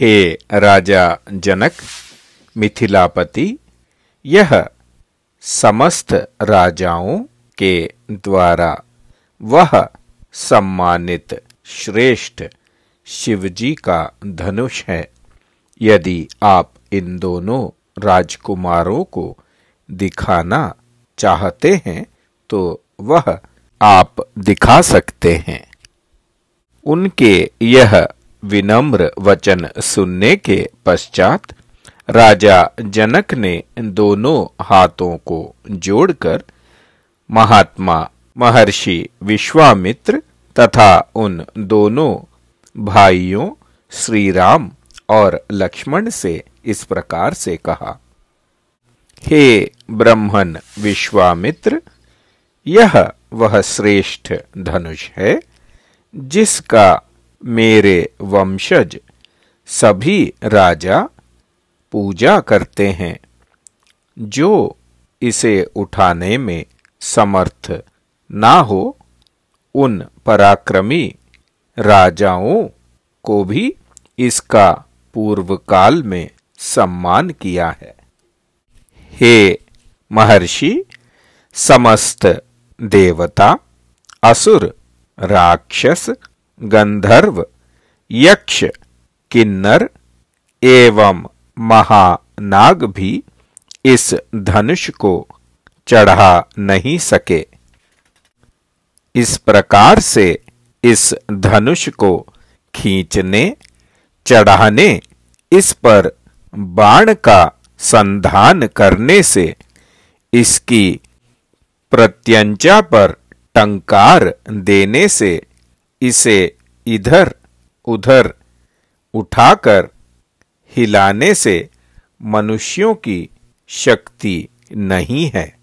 हे राजा जनक मिथिलापति यह समस्त राजाओं के द्वारा वह सम्मानित श्रेष्ठ शिवजी का धनुष है यदि आप इन दोनों राजकुमारों को दिखाना चाहते हैं तो वह आप दिखा सकते हैं उनके यह विनम्र वचन सुनने के पश्चात राजा जनक ने दोनों हाथों को जोड़कर महात्मा महर्षि विश्वामित्र तथा उन दोनों भाइयों श्री राम और लक्ष्मण से इस प्रकार से कहा हे ब्रह्मन विश्वामित्र यह वह श्रेष्ठ धनुष है जिसका मेरे वंशज सभी राजा पूजा करते हैं जो इसे उठाने में समर्थ ना हो उन पराक्रमी राजाओं को भी इसका पूर्व काल में सम्मान किया है हे महर्षि समस्त देवता असुर राक्षस गंधर्व यक्ष किन्नर एवं महानाग भी इस धनुष को चढ़ा नहीं सके इस प्रकार से इस धनुष को खींचने चढ़ाने इस पर बाण का संधान करने से इसकी प्रत्यंचा पर टंकार देने से इसे इधर उधर उठाकर हिलाने से मनुष्यों की शक्ति नहीं है